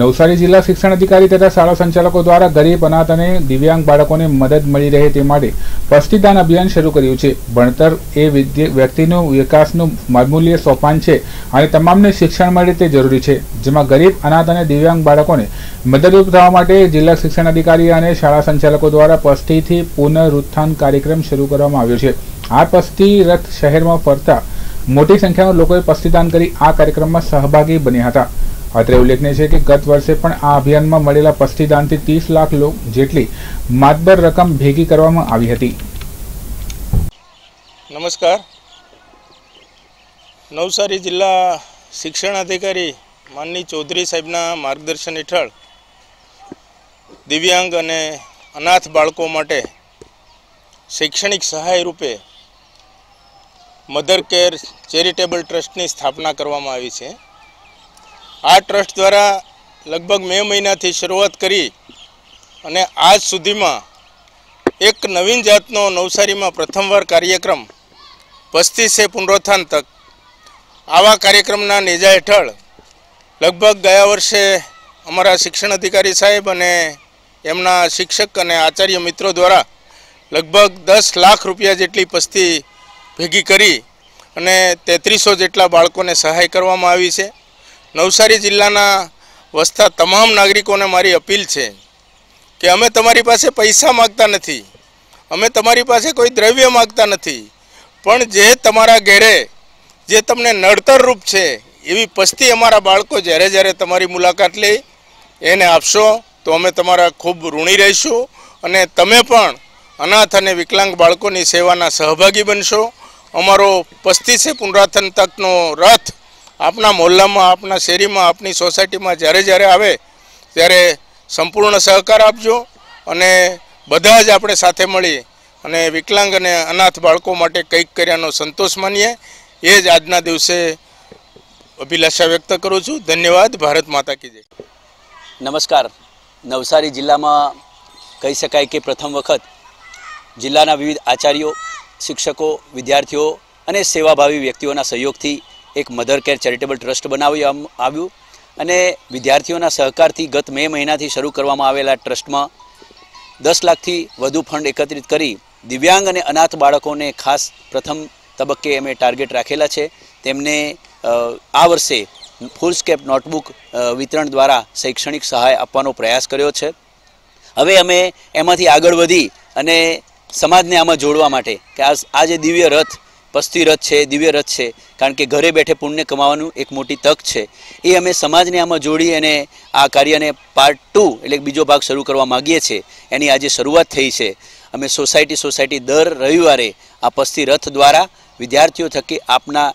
નવસારી જિલ્લા શિક્ષણ અધિકારી તથા શાળા સંચાલકો દ્વારા ગરીબ અનાથ અને દિવ્યાંગ બાળકોને મદદ મળી રહે તે માટે પસ્તીદાન અભિયાન શરૂ કર્યું છે ભણતર એ વ્યક્તિનું વિકાસનું મામૂલ્ય સોપાન છે અને તમામને શિક્ષણ મળે તે જરૂરી છે જેમાં ગરીબ અનાથ અને દિવ્યાંગ બાળકોને મદદરૂપ થવા માટે જિલ્લા શિક્ષણ અધિકારી અને શાળા સંચાલકો દ્વારા પસ્તીથી પુનરુત્થાન કાર્યક્રમ શરૂ કરવામાં આવ્યો છે આ પસ્તી રથ શહેરમાં ફરતા મોટી સંખ્યામાં લોકોએ પસ્તીદાન કરી આ કાર્યક્રમમાં સહભાગી બન્યા હતા અત્રે ઉલ્લેખનીય છે કે ગત વર્ષે પણ આ અભિયાનમાં મળેલા પસ્તીદાનથી ત્રીસ લાખ લોક જેટલી માતબર રકમ ભેગી કરવામાં આવી હતી નમસ્કાર નવસારી જિલ્લા શિક્ષણ અધિકારી માનની ચૌધરી સાહેબના માર્ગદર્શન હેઠળ દિવ્યાંગ અને અનાથ બાળકો માટે શૈક્ષણિક સહાય રૂપે મધર કેર ચેરિટેબલ ટ્રસ્ટની સ્થાપના કરવામાં આવી છે આ ટ્રસ્ટ દ્વારા લગભગ મે મહિનાથી શરૂઆત કરી અને આજ સુધીમાં એક નવીન જાતનો નવસારીમાં પ્રથમવાર કાર્યક્રમ વસ્તી છે પુનરોત્થાન તક આવા કાર્યક્રમના નેજા હેઠળ લગભગ ગયા વર્ષે અમારા શિક્ષણ અધિકારી સાહેબ અને એમના શિક્ષક અને આચાર્ય મિત્રો દ્વારા લગભગ દસ લાખ રૂપિયા જેટલી પસ્તી ભેગી કરી અને તેત્રીસો જેટલા બાળકોને સહાય કરવામાં આવી છે નવસારી જિલ્લાના વસતા તમામ નાગરિકોને મારી અપીલ છે કે અમે તમારી પાસે પૈસા માગતા નથી અમે તમારી પાસે કોઈ દ્રવ્ય માગતા નથી પણ જે તમારા ઘેરે જે તમને નડતરરૂપ છે એવી પસ્તી અમારા બાળકો જ્યારે જ્યારે તમારી મુલાકાત લે એને આપશો તો અમે તમારા ખૂબ ઋણી રહીશું અને તમે પણ અનાથ અને વિકલાંગ બાળકોની સેવાના સહભાગી બનશો અમારો પસ્તીસે પુનરાથન તકનો રથ આપના મોહલ્લામાં આપના શેરીમાં આપની સોસાયટીમાં જ્યારે જ્યારે આવે ત્યારે સંપૂર્ણ સહકાર આપજો અને બધા જ આપણે સાથે મળી અને વિકલાંગ અને અનાથ બાળકો માટે કંઈક કર્યાનો સંતોષ માનીએ એ જ આજના દિવસે અભિલાષા વ્યક્ત કરું છું ધન્યવાદ ભારત માતા કીજે નમસ્કાર નવસારી જિલ્લામાં કહી શકાય કે પ્રથમ વખત જિલ્લાના વિવિધ આચાર્યો શિક્ષકો વિદ્યાર્થીઓ અને સેવાભાવી વ્યક્તિઓના સહયોગથી એક મધર કેર ચેરિટેબલ ટ્રસ્ટ બનાવી આવ્યું અને વિદ્યાર્થીઓના સહકારથી ગત મે મહિનાથી શરૂ કરવામાં આવેલા ટ્રસ્ટમાં દસ લાખથી વધુ ફંડ એકત્રિત કરી દિવ્યાંગ અને અનાથ બાળકોને ખાસ પ્રથમ તબક્કે અમે ટાર્ગેટ રાખેલા છે તેમને આ વર્ષે ફૂલ સ્કેપ નોટબુક વિતરણ દ્વારા શૈક્ષણિક સહાય આપવાનો પ્રયાસ કર્યો છે હવે અમે એમાંથી આગળ વધી અને સમાજને આમાં જોડવા માટે કે આ જે દિવ્ય રથ પસ્તીરથ છે દિવ્ય રથ છે કારણ કે ઘરે બેઠે પુણ્ય કમાવાનું એક મોટી તક છે એ અમે સમાજને આમાં જોડી અને આ કાર્યને પાર્ટ ટુ એટલે બીજો ભાગ શરૂ કરવા માગીએ છીએ એની આજે શરૂઆત થઈ છે અમે સોસાયટી સોસાયટી દર રવિવારે આ પસ્તી રથ દ્વારા વિદ્યાર્થીઓ થકી આપના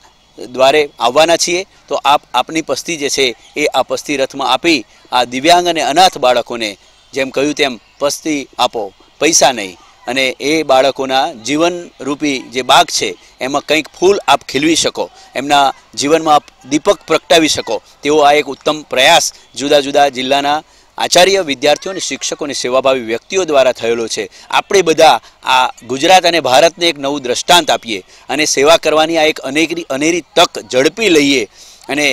દ્વારે આવવાના છીએ તો આપ આપની પસ્તી જે છે એ આ પસ્તી રથમાં આપી આ દિવ્યાંગ અને અનાથ બાળકોને જેમ કહ્યું તેમ પસ્તી આપો પૈસા નહીં અને એ બાળકોના જીવનરૂપી જે બાગ છે એમાં કંઈક ફૂલ આપ ખીલવી શકો એમના જીવનમાં આપ દીપક પ્રગટાવી શકો તેવો આ એક ઉત્તમ પ્રયાસ જુદા જુદા જિલ્લાના આચાર્ય વિદ્યાર્થીઓ અને શિક્ષકો અને સેવાભાવી વ્યક્તિઓ દ્વારા થયેલો છે આપણે બધા આ ગુજરાત અને ભારતને એક નવું દ્રષ્ટાંત આપીએ અને સેવા કરવાની આ એક અનેકરી અનેરી તક ઝડપી લઈએ અને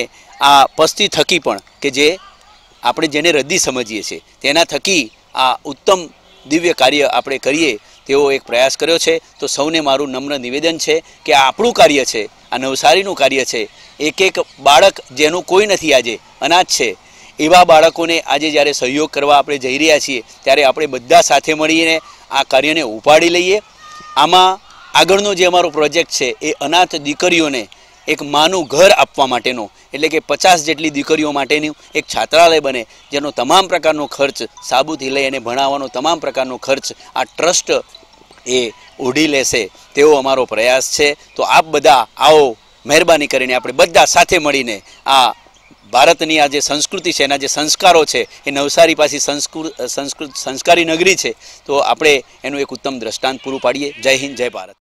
આ પસ્તી થકી પણ કે જે આપણે જેને રદ્દી સમજીએ છીએ તેના થકી આ ઉત્તમ દિવ્ય કાર્ય આપણે કરીએ તેવો એક પ્રયાસ કર્યો છે તો સૌને મારું નમ્ર નિવેદન છે કે આ આપણું કાર્ય છે આ નવસારીનું કાર્ય છે એક એક બાળક જેનું કોઈ નથી આજે અનાજ છે એવા બાળકોને આજે જ્યારે સહયોગ કરવા આપણે જઈ રહ્યા છીએ ત્યારે આપણે બધા સાથે મળીને આ કાર્યને ઉપાડી લઈએ આમાં આગળનો જે અમારો પ્રોજેક્ટ છે એ અનાથ દીકરીઓને એક માનું ઘર આપવા માટેનો એટલે કે પચાસ જેટલી દીકરીઓ માટેનું એક છાત્રાલય બને જેનો તમામ પ્રકારનો ખર્ચ સાબુથી લઈ અને ભણાવવાનો તમામ પ્રકારનો ખર્ચ આ ટ્રસ્ટ એ ઓઢી લેશે તેવો અમારો પ્રયાસ છે તો આપ બધા આવો મહેરબાની કરીને આપણે બધા સાથે મળીને આ ભારતની આ જે સંસ્કૃતિ છે એના જે સંસ્કારો છે એ નવસારી પાસે સંસ્કૃત સંસ્કૃત સંસ્કારી નગરી છે તો આપણે એનું એક ઉત્તમ દ્રષ્ટાંત પૂરું પાડીએ જય હિન્દ જય ભારત